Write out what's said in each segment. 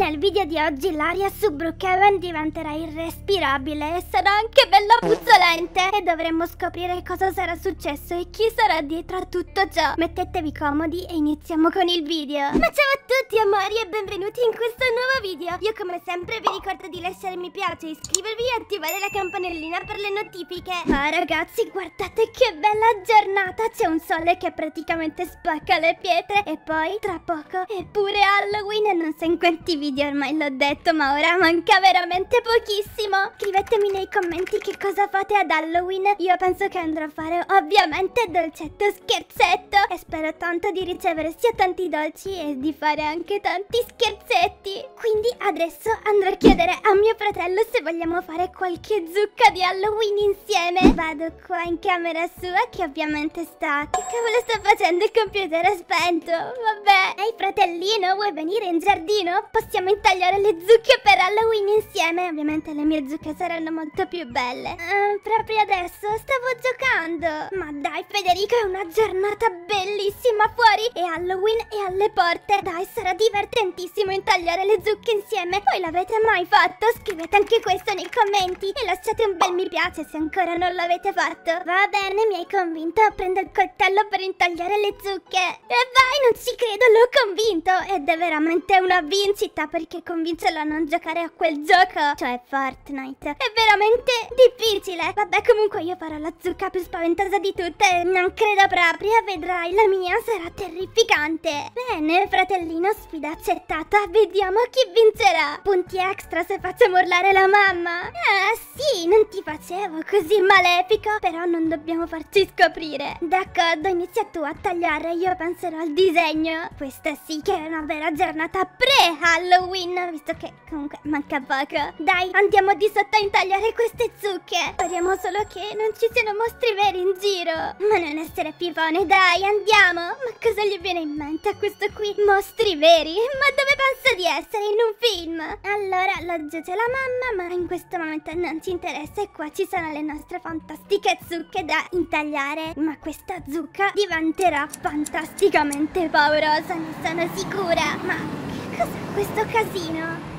Nel video di oggi l'aria su Brookhaven diventerà irrespirabile e sarà anche bella puzzolente e dovremmo scoprire cosa sarà successo e chi sarà dietro a tutto ciò. Mettetevi comodi e iniziamo con il video. Ma ciao a tutti amori e benvenuti in questo nuovo video. Io come sempre vi ricordo di lasciare mi piace, iscrivervi e attivare la campanellina per le notifiche. Ma ragazzi guardate che bella giornata, c'è un sole che praticamente spacca le pietre e poi tra poco è pure Halloween e non sei in quanti video video, ormai l'ho detto, ma ora manca veramente pochissimo. Scrivetemi nei commenti che cosa fate ad Halloween. Io penso che andrò a fare ovviamente dolcetto scherzetto. E spero tanto di ricevere sia tanti dolci e di fare anche tanti scherzetti. Quindi adesso andrò a chiedere a mio fratello se vogliamo fare qualche zucca di Halloween insieme. Vado qua in camera sua che ovviamente sta... Che cavolo sta facendo il computer spento? Vabbè. Ehi hey, fratellino, vuoi venire in giardino? Possiamo possiamo intagliare le zucche per Halloween insieme. Ovviamente le mie zucche saranno molto più belle. Uh, proprio adesso stavo giocando. Ma dai Federico, è una giornata bellissima fuori. E Halloween è alle porte. Dai, sarà divertentissimo intagliare le zucche insieme. Voi l'avete mai fatto? Scrivete anche questo nei commenti. E lasciate un bel mi piace se ancora non l'avete fatto. Va bene, mi hai convinto. Prendo il coltello per intagliare le zucche. E vai, non ci credo, l'ho convinto. Ed è veramente una vincita sta perché convincerlo a non giocare a quel gioco, cioè Fortnite. È veramente difficile. Vabbè, comunque io farò la zucca più spaventosa di tutte. Non credo proprio, vedrai, la mia sarà terrificante. Bene, fratellino, sfida accettata. Vediamo chi vincerà. Punti extra se facciamo urlare la mamma. Ah, sì, non ti facevo così malefico, però non dobbiamo farci scoprire. D'accordo, inizia tu a tagliare, io penserò al disegno. Questa sì che è una vera giornata pre hall Halloween, visto che comunque manca poco. Dai, andiamo di sotto a intagliare queste zucche. Speriamo solo che non ci siano mostri veri in giro. Ma non essere pivone, dai, andiamo. Ma cosa gli viene in mente a questo qui? Mostri veri? Ma dove pensa di essere? In un film? Allora, laggiù c'è la mamma, ma in questo momento non ci interessa. E qua ci sono le nostre fantastiche zucche da intagliare. Ma questa zucca diventerà fantasticamente paurosa, ne sono sicura. Ma che cos'è questo casino?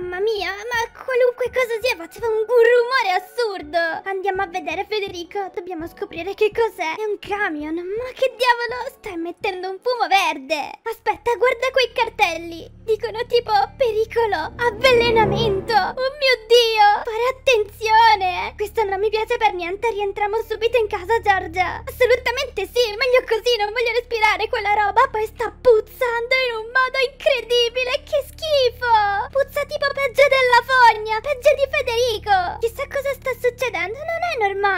Mamma mia, ma qualunque cosa sia faceva un, rumore assurdo! Andiamo a vedere Federico, dobbiamo scoprire che cos'è. È un camion, ma che diavolo? Stai mettendo un fumo verde! Aspetta, guarda quei cartelli! Dicono tipo pericolo, avvelenamento! Oh mio Dio! Fare attenzione! Questo non mi piace per niente, rientriamo subito in casa Giorgia! Assolutamente sì, meglio così, non voglio respirare quella roba, poi sta puzzando in un modo incredibile, che schifo! Puzza tipo Federico, peggio della fogna, peggio di Federico!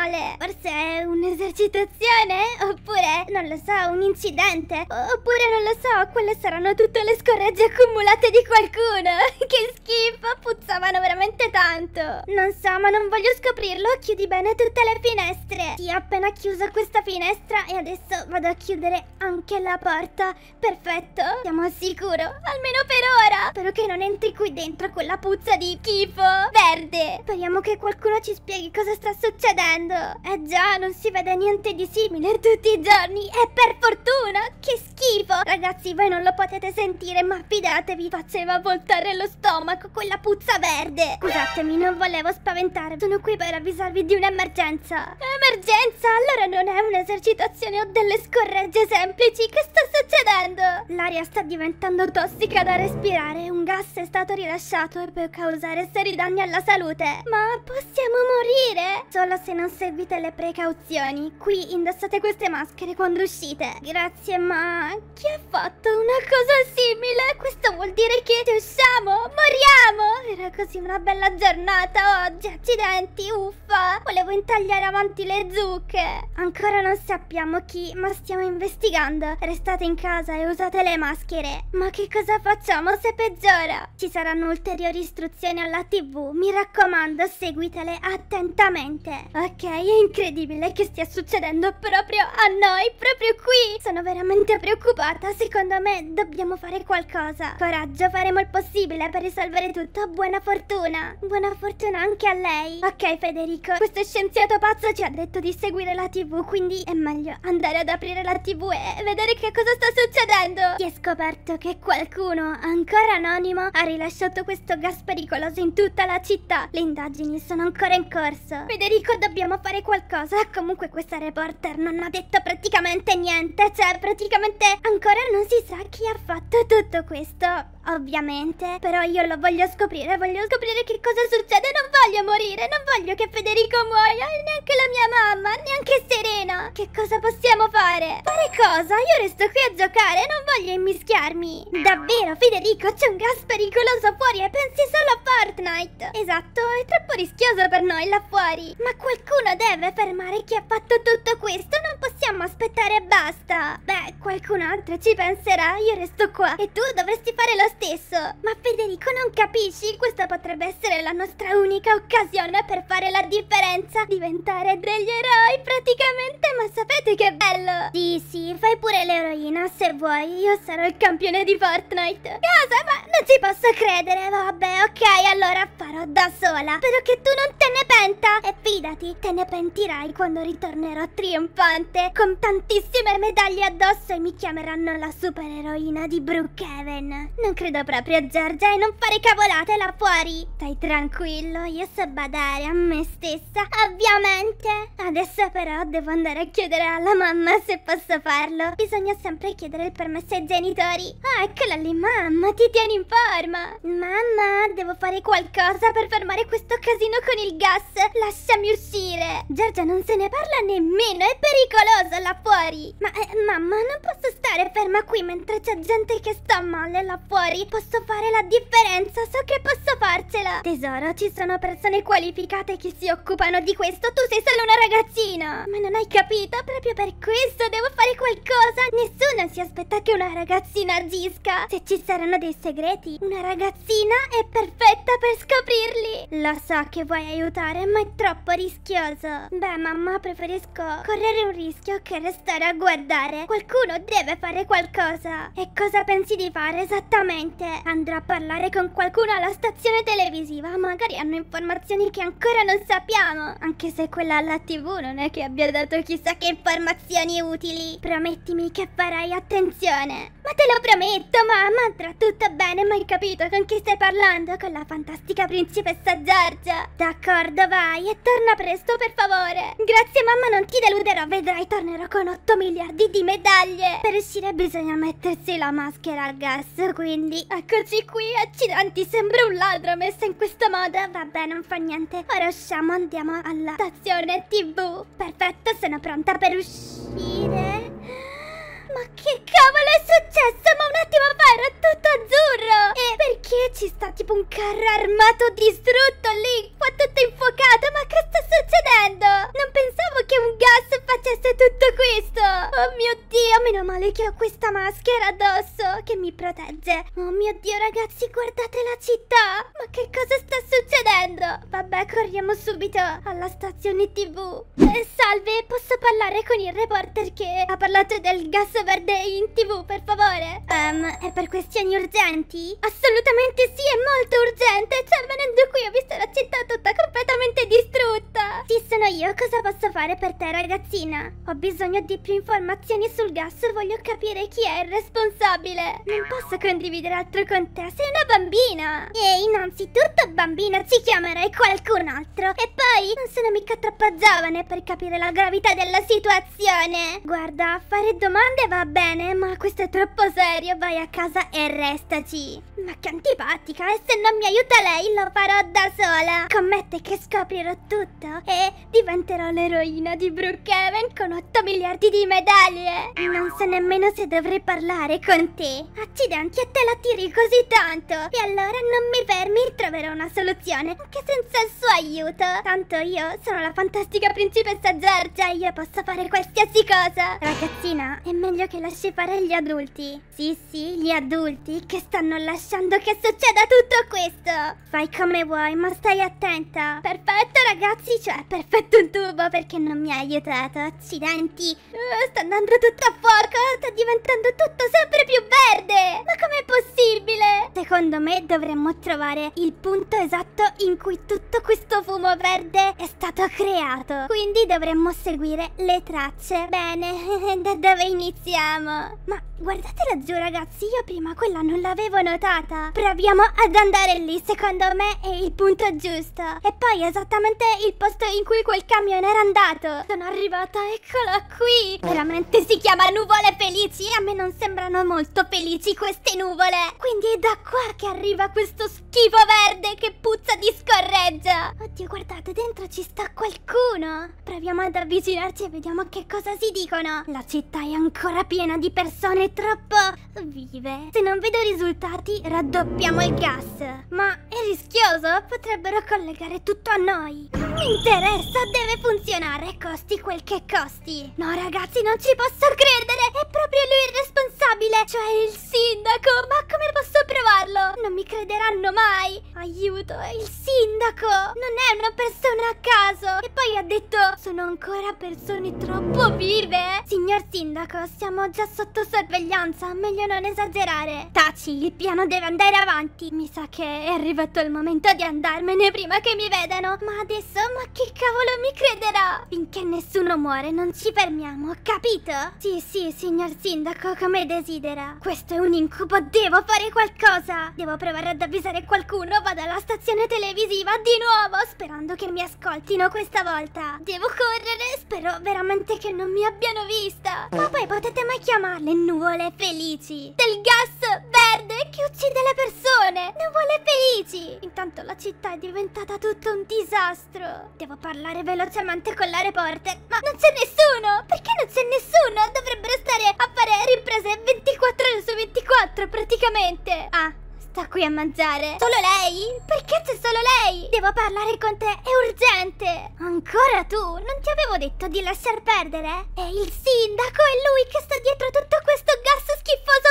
vuole? Forse è un'esercitazione? Oppure, non lo so, un incidente? Oppure, non lo so, quelle saranno tutte le scorreggie accumulate di qualcuno? che schifo, puzzavano veramente tanto. Non so, ma non voglio scoprirlo. Chiudi bene tutte le finestre. Sì, ho appena chiuso questa finestra e adesso vado a chiudere anche la porta. Perfetto, siamo al sicuro, almeno per ora. Spero che non entri qui dentro quella puzza di schifo verde. Speriamo che qualcuno ci spieghi cosa sta succedendo. Eh già, non si vede niente di simile tutti i giorni. E per fortuna, che schifo! Ragazzi, voi non lo potete sentire, ma fidatevi, faceva voltare lo stomaco quella puzza verde. Scusatemi, non volevo spaventare. Sono qui per avvisarvi di un'emergenza. Emergenza? Allora non è un'esercitazione o delle scorregge semplici? Che sta succedendo? L'aria sta diventando tossica da respirare. Un gas è stato rilasciato e può causare seri danni alla salute. Ma possiamo morire? Solo se non seguite le precauzioni. Qui indossate queste maschere quando uscite. Grazie, ma... Chi è fatto una cosa simile. Questo vuol dire che usciamo, moriamo. Era così una bella giornata oggi. Accidenti, uffa. Volevo intagliare avanti le zucche. Ancora non sappiamo chi, ma stiamo investigando. Restate in casa e usate le maschere. Ma che cosa facciamo se peggiora? Ci saranno ulteriori istruzioni alla tv. Mi raccomando, seguitele attentamente. Ok, è incredibile che stia succedendo proprio a noi, proprio qui. Sono veramente preoccupata Guarda, secondo me dobbiamo fare qualcosa. Coraggio, faremo il possibile per risolvere tutto. Buona fortuna. Buona fortuna anche a lei. Ok, Federico, questo scienziato pazzo ci ha detto di seguire la TV, quindi è meglio andare ad aprire la TV e vedere che cosa sta succedendo. Ti è scoperto che qualcuno, ancora anonimo, ha rilasciato questo gas pericoloso in tutta la città. Le indagini sono ancora in corso. Federico, dobbiamo fare qualcosa. Comunque questa reporter non ha detto praticamente niente. Cioè, praticamente ancora ancora non si sa chi ha fatto tutto questo ovviamente. Però io lo voglio scoprire, voglio scoprire che cosa succede. Non voglio morire, non voglio che Federico muoia, e neanche la mia mamma, neanche Serena. Che cosa possiamo fare? Fare cosa? Io resto qui a giocare, non voglio immischiarmi. Davvero, Federico, c'è un gas pericoloso fuori e pensi solo a Fortnite. Esatto, è troppo rischioso per noi là fuori. Ma qualcuno deve fermare chi ha fatto tutto questo, non possiamo aspettare e basta. Beh, qualcun altro ci penserà, io resto qua. E tu dovresti fare lo stesso stesso. Ma Federico non capisci? Questa potrebbe essere la nostra unica occasione per fare la differenza. Diventare degli eroi praticamente, ma sapete che bello? Sì, sì, fai pure l'eroina se vuoi. Io sarò il campione di Fortnite. Cosa? Ma non ci posso credere. Vabbè, ok, allora farò da sola. Spero che tu non te ne penta. E fidati, te ne pentirai quando ritornerò trionfante con tantissime medaglie addosso e mi chiameranno la supereroina di Brookhaven. Non credo credo proprio a Giorgia e non fare cavolate là fuori. Stai tranquillo, io so badare a me stessa, ovviamente. Adesso però devo andare a chiedere alla mamma se posso farlo. Bisogna sempre chiedere il permesso ai genitori. Ah, eccola lì, mamma, ti tieni in forma. Mamma, devo fare qualcosa per fermare questo casino con il gas. Lasciami uscire. Giorgia non se ne parla nemmeno, è pericoloso là fuori. Ma eh, mamma, non posso stare ferma qui mentre c'è gente che sta male là fuori migliori, posso fare la differenza, so che posso farcela. Tesoro, ci sono persone qualificate che si occupano di questo, tu sei solo una ragazzina. Ma non hai capito? Proprio per questo devo fare qualcosa. Nessuno si aspetta che una ragazzina agisca. Se ci saranno dei segreti, una ragazzina è perfetta per scoprirli. Lo so che vuoi aiutare, ma è troppo rischioso. Beh, mamma, preferisco correre un rischio che restare a guardare. Qualcuno deve fare qualcosa. E cosa pensi di fare esattamente? sicuramente andrò a parlare con qualcuno alla stazione televisiva. Magari hanno informazioni che ancora non sappiamo. Anche se quella alla tv non è che abbia dato chissà che informazioni utili. Promettimi che farai attenzione. Ma te lo prometto, mamma, andrà tutto bene, ma hai capito con chi stai parlando? Con la fantastica principessa Giorgia. D'accordo, vai e torna presto, per favore. Grazie, mamma, non ti deluderò. Vedrai, tornerò con 8 miliardi di medaglie. Per uscire bisogna mettersi la maschera a gas, quindi quindi, eccoci qui, accidenti, sembra un ladro messo in questo modo. Vabbè, non fa niente. Ora usciamo, andiamo alla stazione TV. Perfetto, sono pronta per uscire. Ma che cavolo è successo? Ma un attimo fa era tutto azzurro! E perché ci sta tipo un carro armato distrutto lì? Qua tutto infuocato, ma che sta succedendo? Non pensavo che un gas facesse tutto questo! Oh mio Dio, meno male che ho questa maschera addosso! protegge. Oh mio Dio ragazzi, guardate la città! Ma che cosa sta succedendo? succedendo? Vabbè, corriamo subito alla stazione tv. Eh, salve, posso parlare con il reporter che ha parlato del gas verde in tv, per favore? Um, è per questioni urgenti? Assolutamente sì, è molto urgente. Cioè, venendo qui ho visto la città tutta completamente distrutta. Sì, sono io. Cosa posso fare per te, ragazzina? Ho bisogno di più informazioni sul gas voglio capire chi è il responsabile. Non posso condividere altro con te, sei una bambina. E innanzitutto, bambina anzi chiamerei qualcun altro. E poi non sono mica troppo giovane per capire la gravità della situazione. Guarda, fare domande va bene, ma questo è troppo serio. Vai a casa e restaci. Ma che antipatica, e se non mi aiuta lei lo farò da sola. Commette che scoprirò tutto e diventerò l'eroina di Brookhaven con 8 miliardi di medaglie. Non so nemmeno se dovrei parlare con te. Accidenti, a te la tiri così tanto. E allora non mi fermi, troverò una soluzione situazione Anche senza il suo aiuto Tanto io sono la fantastica principessa Giorgia e Io posso fare qualsiasi cosa Ragazzina, è meglio che lasci fare gli adulti Sì, sì, gli adulti che stanno lasciando che succeda tutto questo Fai come vuoi, ma stai attenta Perfetto ragazzi, cioè perfetto un tubo perché non mi ha aiutato Accidenti uh, Sta andando tutto a fuoco, sta diventando tutto sempre più verde Ma com'è possibile? Secondo me dovremmo trovare il punto esatto in cui tutto questo fumo verde è stato creato. Quindi dovremmo seguire le tracce. Bene, da dove iniziamo? Ma guardate laggiù ragazzi, io prima quella non l'avevo notata. Proviamo ad andare lì, secondo me è il punto giusto. E poi esattamente il posto in cui quel camion era andato. Sono arrivata, eccola qui. Veramente si chiama nuvole felici a me non sembrano molto felici queste nuvole. Quindi è da qua che arriva questo schifo verde che puzza di scorreggia! Oddio, guardate, dentro ci sta qualcuno! Proviamo ad avvicinarci e vediamo che cosa si dicono! La città è ancora piena di persone troppo... vive! Se non vedo risultati, raddoppiamo il gas! Ma è rischioso? Potrebbero collegare tutto a noi! Mi interessa, deve funzionare, costi quel che costi! No ragazzi, non ci posso credere! È proprio lui il responsabile! Cioè il sindaco! Ma come posso provarlo? Non mi crederanno mai! Aiuto, il il sindaco! Non è una persona a caso! E poi ha detto, sono ancora persone troppo vive! Signor sindaco, siamo già sotto sorveglianza, meglio non esagerare! Taci, il piano deve andare avanti! Mi sa che è arrivato il momento di andarmene prima che mi vedano! Ma adesso, ma che cavolo mi crederà? Finché nessuno muore non ci fermiamo, capito? Sì, sì, signor sindaco, come desidera. Questo è un incubo, devo fare qualcosa! Devo provare ad avvisare qualcuno, vado alla stazione telefonica televisiva di nuovo, sperando che mi ascoltino questa volta. Devo correre, spero veramente che non mi abbiano vista. Ma poi potete mai chiamarle nuvole felici? Del gas verde che uccide le persone! Nuvole felici! Intanto la città è diventata tutto un disastro. Devo parlare velocemente con la reporter. Ma non c'è nessuno! Perché non c'è nessuno? Dovrebbero stare a fare riprese 24 ore su 24 praticamente. Ah, sta qui a mangiare? Solo lei? Perché c'è solo lei? Devo parlare con te, è urgente! Ancora tu? Non ti avevo detto di lasciar perdere? È il sindaco, è lui che sta dietro tutto questo gas schifoso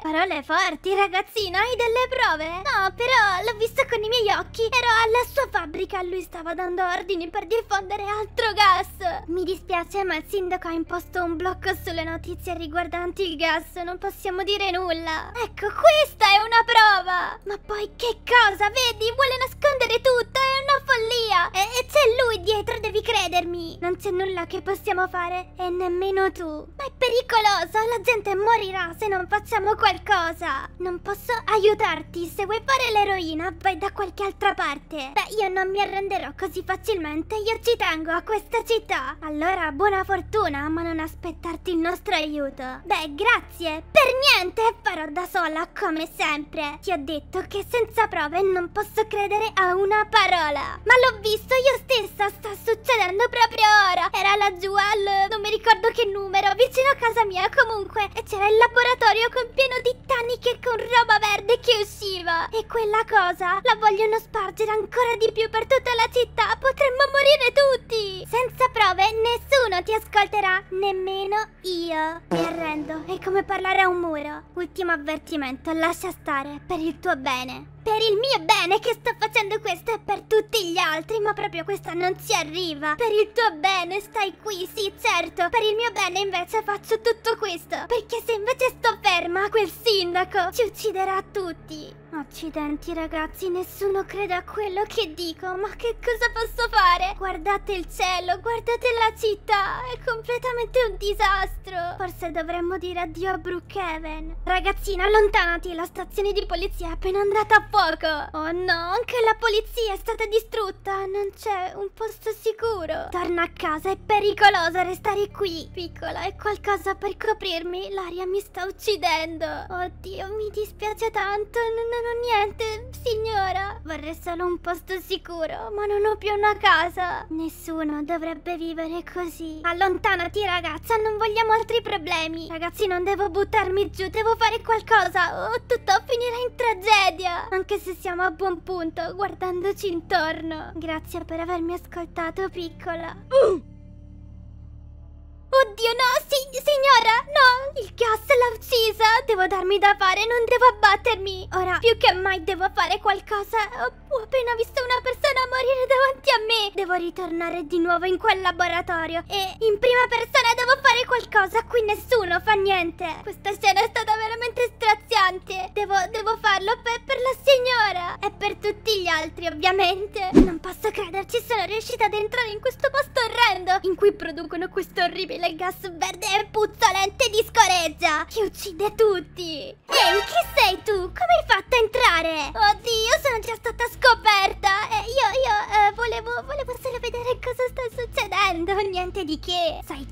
parole! Parole forti, ragazzino, hai delle prove? No, però l'ho visto con i miei occhi. Ero alla sua fabbrica, lui stava dando ordini per diffondere altro gas. Mi dispiace, ma il sindaco ha imposto un blocco sulle notizie riguardanti il gas. Non possiamo dire nulla. Ecco, questa è una prova! Ma poi che cosa? Vedi, vuole nascondere tutto, è una follia! E, e c'è lui dietro, devi credermi! Non c'è nulla che possiamo fare, e nemmeno tu. Ma è pericoloso, la gente morirà se non facciamo Facciamo qualcosa! Non posso aiutarti. Se vuoi fare l'eroina, vai da qualche altra parte. Beh, io non mi arrenderò così facilmente. Io ci tengo a questa città. Allora, buona fortuna, ma non aspettarti il nostro aiuto. Beh, grazie. Per niente, farò da sola, come sempre. Ti ho detto che senza prove non posso credere a una parola. Ma l'ho visto io stessa, sta succedendo proprio ora. Era laggiù al... non mi ricordo che numero, vicino a casa mia comunque. E c'era il laboratorio con pieno di tanniche con roba verde che usciva. E quella cosa la vogliono spargere ancora di più per tutta la città. Potremmo morire tutti. Senza prove nessuno ti ascolterà, nemmeno Oddio, mi arrendo, è come parlare a un muro. Ultimo avvertimento, lascia stare, per il tuo bene. Per il mio bene che sto facendo questo e per tutti gli altri, ma proprio questa non ci arriva. Per il tuo bene stai qui, sì, certo. Per il mio bene invece faccio tutto questo. Perché se invece sto ferma, quel sindaco ci ucciderà tutti. Accidenti ragazzi, nessuno crede a quello che dico, ma che cosa posso fare? Guardate il cielo, guardate la città, è completamente un disastro dietro. Forse dovremmo dire addio a Brookhaven. Ragazzino, allontanati, la stazione di polizia è appena andata a fuoco. Oh no, anche la polizia è stata distrutta. Non c'è un posto sicuro. Torna a casa, è pericoloso restare qui. Piccola, è qualcosa per coprirmi? L'aria mi sta uccidendo. Oddio, mi dispiace tanto. Non ho niente, signora. Vorrei solo un posto sicuro, ma non ho più una casa. Nessuno dovrebbe vivere così. Allontanati, ragazza, non vogliamo altri problemi. Ragazzi, non devo buttarmi giù, devo fare qualcosa. Oh, tutto finirà in tragedia. Anche se siamo a buon punto, guardandoci intorno. Grazie per avermi ascoltato, piccola. Uh! Oddio, no, si signora, no, il gas l'ha uccisa. Devo darmi da fare, non devo abbattermi. Ora, più che mai devo fare qualcosa. Ho ho appena visto una persona morire davanti a me. Devo ritornare di nuovo in quel laboratorio e in prima persona devo fare qualcosa. Qui nessuno fa niente. Questa scena è stata veramente straziante. Devo, devo farlo per, per la signora e per tutti gli altri, ovviamente. Non posso crederci, sono riuscita ad entrare in questo posto orrendo in cui producono questo orribile gas verde e puzzolente di scoreggia che uccide tutti. Ehi, chi sei tu? Come hai fatto?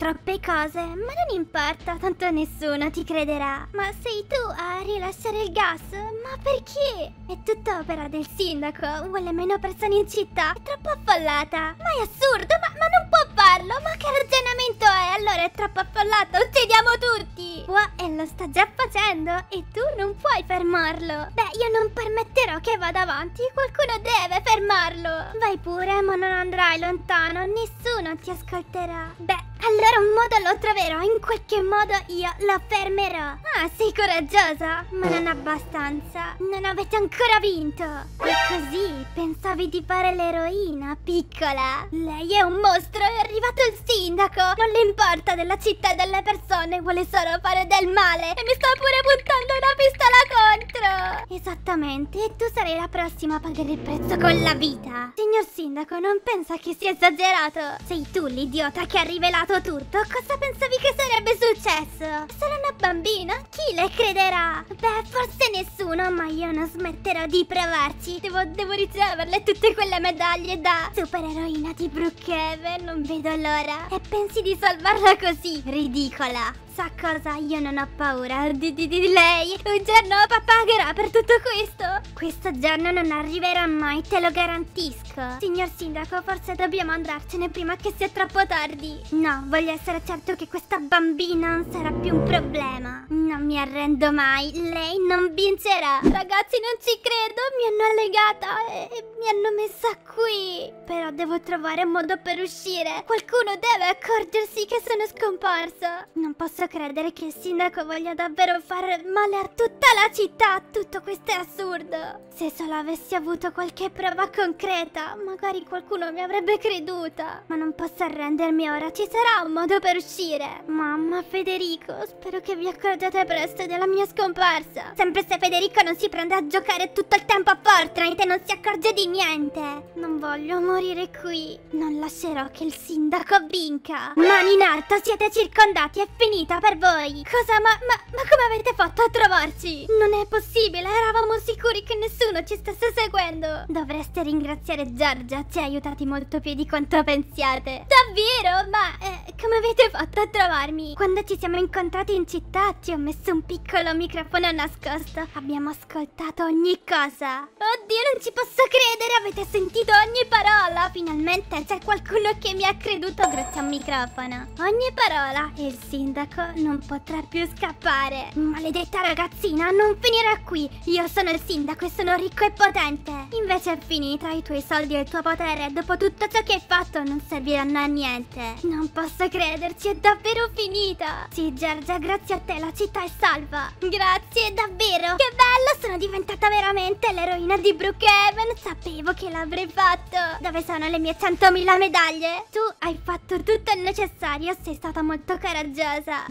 troppe cose, ma non importa, tanto nessuno ti crederà. Ma sei tu a rilasciare il gas? Ma perché? È tutta opera del sindaco, vuole meno persone in città, è troppo affollata. Ma è assurdo, ma, ma non può farlo, ma che ragionamento è? Allora è troppo affollata, uccidiamo tutti! Wow, e lo sta già facendo, e tu non puoi fermarlo. Beh, io non permetterò che vada avanti, qualcuno deve fermarlo. Vai pure, ma non andrai lontano, nessuno ti ascolterà. Beh, allora un modo lo troverò, in qualche modo io lo fermerò. Ah, sei coraggiosa, ma non abbastanza. Non avete ancora vinto. E così pensavi di fare l'eroina, piccola? Lei è un mostro, è arrivato il sindaco. Non le importa della città e delle persone, vuole solo fare del male. E mi sta pure buttando una pistola contro. Esattamente, e tu sarai la prossima a pagare il prezzo con la vita. Signor sindaco, non pensa che sia esagerato. Sei tu l'idiota che ha rivelato sbagliato tutto, cosa pensavi che sarebbe successo? Sarà una bambina? Chi le crederà? Beh, forse nessuno, ma io non smetterò di provarci. Devo, devo riceverle tutte quelle medaglie da supereroina di Brookhaven, non vedo l'ora. E pensi di salvarla così? Ridicola sa cosa, io non ho paura di, di, di lei. Un giorno papà pagherà per tutto questo. Questo giorno non arriverà mai, te lo garantisco. Signor Sindaco, forse dobbiamo andarcene prima che sia troppo tardi. No, voglio essere certo che questa bambina non sarà più un problema. Non mi arrendo mai, lei non vincerà. Ragazzi, non ci credo, mi hanno allegata e, e mi hanno messa qui. Però devo trovare un modo per uscire. Qualcuno deve accorgersi che sono scomparsa. Non posso credere che il sindaco voglia davvero far male a tutta la città. Tutto questo è assurdo. Se solo avessi avuto qualche prova concreta, magari qualcuno mi avrebbe creduta. Ma non posso arrendermi ora, ci sarà un modo per uscire. Mamma, Federico, spero che vi accorgiate presto della mia scomparsa. Sempre se Federico non si prende a giocare tutto il tempo a Fortnite e non si accorge di niente. Non voglio morire qui. Non lascerò che il sindaco vinca. Mani in alto, siete circondati, è finito vita per voi! Cosa? Ma, ma, ma come avete fatto a trovarci? Non è possibile, eravamo sicuri che nessuno ci stesse seguendo! Dovreste ringraziare Giorgia, ci ha aiutati molto più di quanto pensiate! Davvero? Ma eh, come avete fatto a trovarmi? Quando ci siamo incontrati in città ti ho messo un piccolo microfono nascosto. Abbiamo ascoltato ogni cosa. Oddio, non ci posso credere, avete sentito ogni parola! Finalmente c'è qualcuno che mi ha creduto grazie al microfono. Ogni parola il sindaco Nico non potrà più scappare. Maledetta ragazzina, non finirà qui. Io sono il sindaco e sono ricco e potente. Invece è finita, i tuoi soldi e il tuo potere, dopo tutto ciò che hai fatto, non serviranno a niente. Non posso crederci, è davvero finita. Sì, Giorgia, grazie a te la città è salva. Grazie, davvero. Che bello, sono diventata veramente l'eroina di Brookhaven. Sapevo che l'avrei fatto. Dove sono le mie 100.000 medaglie? Tu hai fatto tutto il necessario, sei stata molto coraggiosa.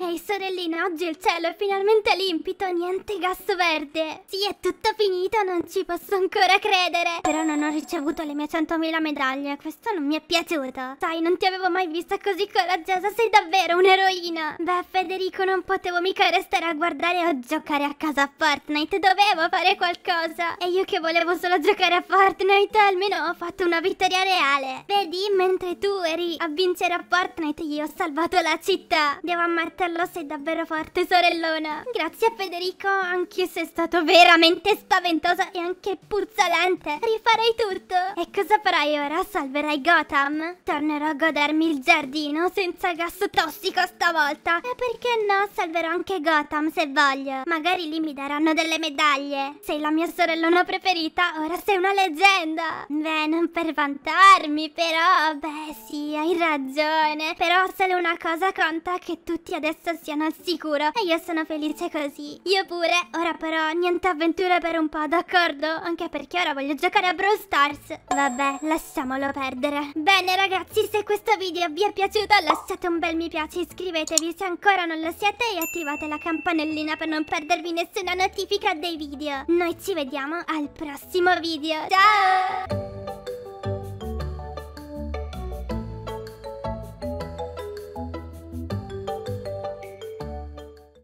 Ehi hey, sorellina, oggi il cielo è finalmente limpido, niente gas verde. Sì, è tutto finito, non ci posso ancora credere. Però non ho ricevuto le mie 100.000 medaglie, questo non mi è piaciuto. Sai, non ti avevo mai vista così coraggiosa, sei davvero un'eroina. Beh, Federico, non potevo mica restare a guardare o giocare a casa a Fortnite, dovevo fare qualcosa. E io che volevo solo giocare a Fortnite, almeno ho fatto una vittoria reale. Vedi, mentre tu eri a vincere a Fortnite, io ho salvato la città. Devo ammettere Carlo, sei davvero forte, sorellona. Grazie a Federico, anche se è stato veramente spaventoso e anche puzzolente. Rifarei tutto. E cosa farai ora? Salverai Gotham? Tornerò a godermi il giardino senza gas tossico stavolta. E perché no? Salverò anche Gotham se voglio. Magari lì mi daranno delle medaglie. Sei la mia sorellona preferita, ora sei una leggenda. Beh, non per vantarmi, però... Beh, sì, hai ragione. Però solo una cosa conta che tutti adesso adesso siano al sicuro e io sono felice così. Io pure. Ora però niente avventure per un po', d'accordo? Anche perché ora voglio giocare a Brawl Stars. Vabbè, lasciamolo perdere. Bene ragazzi, se questo video vi è piaciuto lasciate un bel mi piace, iscrivetevi se ancora non lo siete e attivate la campanellina per non perdervi nessuna notifica dei video. Noi ci vediamo al prossimo video. Ciao!